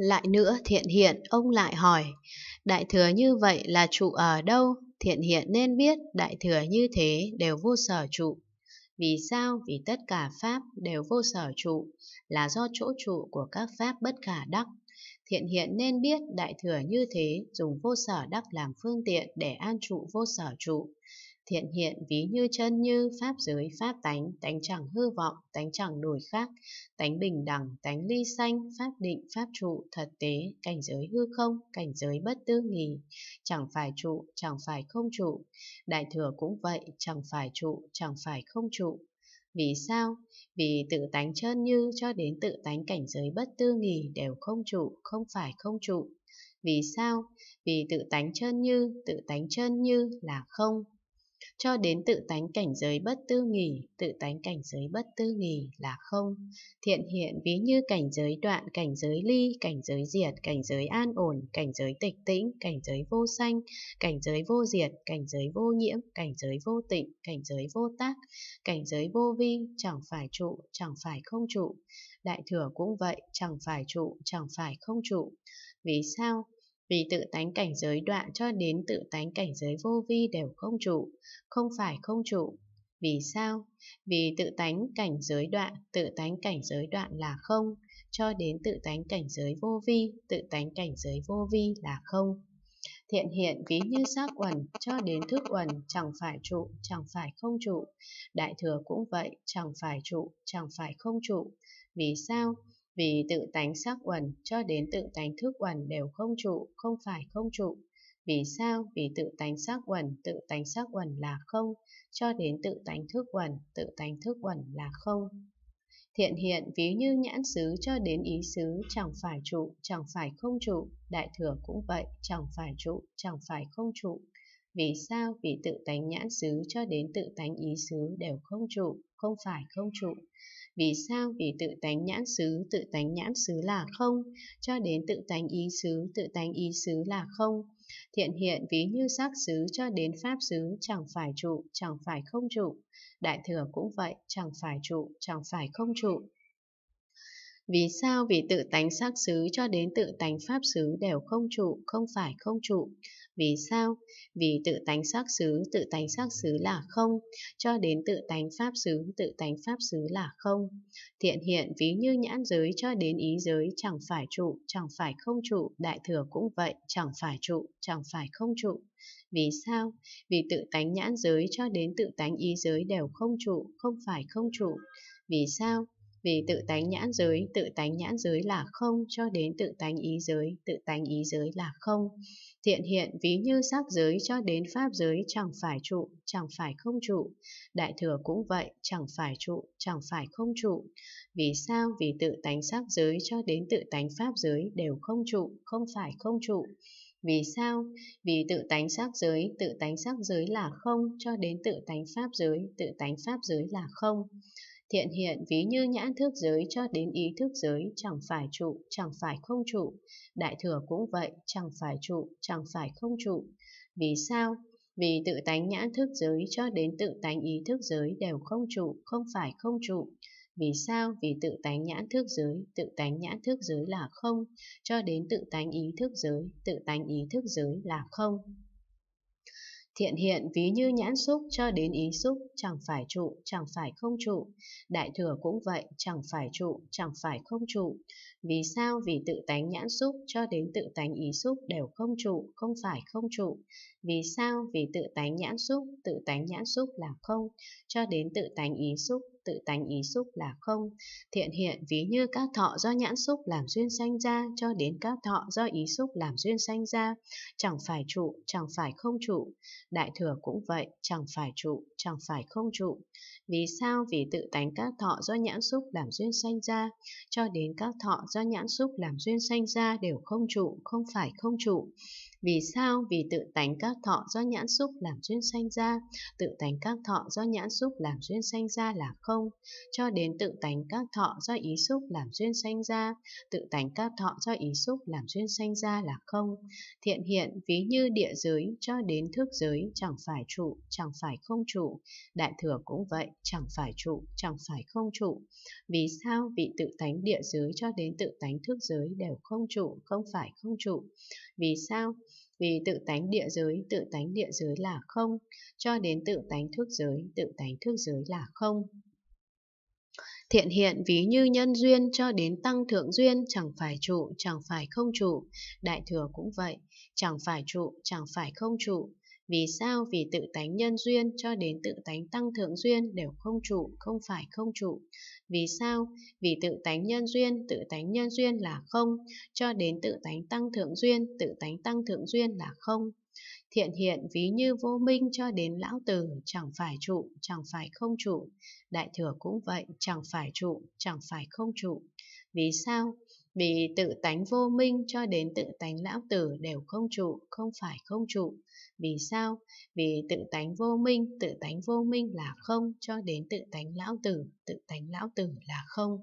Lại nữa thiện hiện ông lại hỏi Đại thừa như vậy là trụ ở đâu? Thiện hiện nên biết đại thừa như thế đều vô sở trụ Vì sao? Vì tất cả pháp đều vô sở trụ Là do chỗ trụ của các pháp bất khả đắc Thiện hiện nên biết đại thừa như thế dùng vô sở đắc làm phương tiện để an trụ vô sở trụ Thiện hiện ví như chân như pháp giới pháp tánh, tánh chẳng hư vọng, tánh chẳng đổi khác, tánh bình đẳng, tánh ly sanh, pháp định, pháp trụ, thật tế, cảnh giới hư không, cảnh giới bất tư nghì, chẳng phải trụ, chẳng phải không trụ. Đại thừa cũng vậy, chẳng phải trụ, chẳng phải không trụ. Vì sao? Vì tự tánh chân như cho đến tự tánh cảnh giới bất tư nghì đều không trụ, không phải không trụ. Vì sao? Vì tự tánh chân như, tự tánh chân như là không, cho đến tự tánh cảnh giới bất tư nghỉ, tự tánh cảnh giới bất tư nghỉ là không. Thiện hiện ví như cảnh giới đoạn, cảnh giới ly, cảnh giới diệt, cảnh giới an ổn, cảnh giới tịch tĩnh, cảnh giới vô sanh, cảnh giới vô diệt, cảnh giới vô nhiễm, cảnh giới vô tịnh, cảnh giới vô tác, cảnh giới vô vi, chẳng phải trụ, chẳng phải không trụ. Đại thừa cũng vậy, chẳng phải trụ, chẳng phải không trụ. Vì sao? Vì tự tánh cảnh giới đoạn cho đến tự tánh cảnh giới vô vi đều không trụ, không phải không trụ. Vì sao? Vì tự tánh cảnh giới đoạn, tự tánh cảnh giới đoạn là không, cho đến tự tánh cảnh giới vô vi, tự tánh cảnh giới vô vi là không. Thiện hiện ví như xác quần cho đến thức quần chẳng phải trụ, chẳng phải không trụ. Đại thừa cũng vậy, chẳng phải trụ, chẳng phải không trụ. Vì sao? Vì tự tánh sắc uẩn cho đến tự tánh thức uẩn đều không trụ, không phải không trụ. Vì sao? Vì tự tánh sắc uẩn, tự tánh sắc uẩn là không, cho đến tự tánh thức uẩn, tự tánh thức uẩn là không. Thiện hiện ví như nhãn xứ cho đến ý xứ chẳng phải trụ, chẳng phải không trụ, đại thừa cũng vậy, chẳng phải trụ, chẳng phải không trụ, vì sao? Vì tự tánh nhãn xứ cho đến tự tánh ý xứ đều không trụ, không phải không trụ. Vì sao? Vì tự tánh nhãn xứ, tự tánh nhãn xứ là không, cho đến tự tánh ý xứ, tự tánh ý xứ là không. Thiện hiện ví như sắc xứ cho đến pháp xứ chẳng phải trụ, chẳng phải không trụ. Đại thừa cũng vậy, chẳng phải trụ, chẳng phải không trụ. Vì sao? Vì tự tánh sắc xứ cho đến tự tánh pháp xứ đều không trụ, không phải không trụ. Vì sao? Vì tự tánh sắc xứ, tự tánh sắc xứ là không, cho đến tự tánh pháp xứ, tự tánh pháp xứ là không. Thiện hiện ví như nhãn giới cho đến ý giới chẳng phải trụ, chẳng phải không trụ, đại thừa cũng vậy, chẳng phải trụ, chẳng phải không trụ. Vì sao? Vì tự tánh nhãn giới cho đến tự tánh ý giới đều không trụ, không phải không trụ. Vì sao? Vì tự tánh nhãn giới, tự tánh nhãn giới là không cho đến tự tánh ý giới, tự tánh ý giới là không. Thiện hiện ví như sắc giới cho đến pháp giới chẳng phải trụ, chẳng phải không trụ. Đại thừa cũng vậy, chẳng phải trụ, chẳng phải không trụ. Vì sao? Vì tự tánh sắc giới cho đến tự tánh pháp giới đều không trụ, không phải không trụ. Vì sao? Vì tự tánh sắc giới, tự tánh sắc giới là không cho đến tự tánh pháp giới, tự tánh pháp giới là không. Thiện hiện ví như nhãn thức giới cho đến ý thức giới chẳng phải trụ, chẳng phải không trụ. Đại thừa cũng vậy, chẳng phải trụ, chẳng phải không trụ. Vì sao? Vì tự tánh nhãn thức giới cho đến tự tánh ý thức giới đều không trụ, không phải không trụ. Vì sao? Vì tự tánh nhãn thức giới, tự tánh nhãn thức giới là không, cho đến tự tánh ý thức giới, tự tánh ý thức giới là không. Thiện hiện ví như nhãn xúc cho đến ý xúc, chẳng phải trụ, chẳng phải không trụ. Đại thừa cũng vậy, chẳng phải trụ, chẳng phải không trụ. Vì sao? Vì tự tánh nhãn xúc cho đến tự tánh ý xúc đều không trụ, không phải không trụ. Vì sao? Vì tự tánh nhãn xúc, tự tánh nhãn xúc là không, cho đến tự tánh ý xúc tự tánh ý xúc là không. Thiện hiện ví như các thọ do nhãn xúc làm duyên sanh ra cho đến các thọ do ý xúc làm duyên sanh ra, chẳng phải trụ, chẳng phải không trụ. Đại thừa cũng vậy, chẳng phải trụ, chẳng phải không trụ. Vì sao? Vì tự tánh các thọ do nhãn xúc làm duyên sanh ra cho đến các thọ do nhãn xúc làm duyên sanh ra đều không trụ, không phải không trụ. Vì sao? Vì tự tánh các thọ do nhãn xúc làm duyên sanh ra, tự tánh các thọ do nhãn xúc làm duyên sanh ra là không, cho đến tự tánh các thọ do ý xúc làm duyên sanh ra, tự tánh các thọ do ý xúc làm duyên sanh ra là không. Thiện hiện ví như địa giới cho đến thức giới chẳng phải trụ, chẳng phải không trụ, đại thừa cũng vậy, chẳng phải trụ, chẳng phải không trụ. Vì sao? Vì tự tánh địa giới cho đến tự tánh thức giới đều không trụ, không phải không trụ. Vì sao? Vì tự tánh địa giới, tự tánh địa giới là không, cho đến tự tánh thức giới, tự tánh thức giới là không. Thiện hiện ví như nhân duyên cho đến tăng thượng duyên chẳng phải trụ, chẳng phải không trụ. Đại thừa cũng vậy, chẳng phải trụ, chẳng phải không trụ. Vì sao? Vì tự tánh nhân duyên cho đến tự tánh tăng thượng duyên đều không trụ, không phải không trụ. Vì sao? Vì tự tánh nhân duyên, tự tánh nhân duyên là không, cho đến tự tánh tăng thượng duyên, tự tánh tăng thượng duyên là không. Thiện hiện ví như vô minh cho đến lão tử, chẳng phải trụ, chẳng phải không trụ. Đại thừa cũng vậy, chẳng phải trụ, chẳng phải không trụ. Vì sao? vì tự tánh vô minh cho đến tự tánh lão tử đều không trụ, không phải không trụ. Vì sao? Vì tự tánh vô minh, tự tánh vô minh là không cho đến tự tánh lão tử, tự tánh lão tử là không.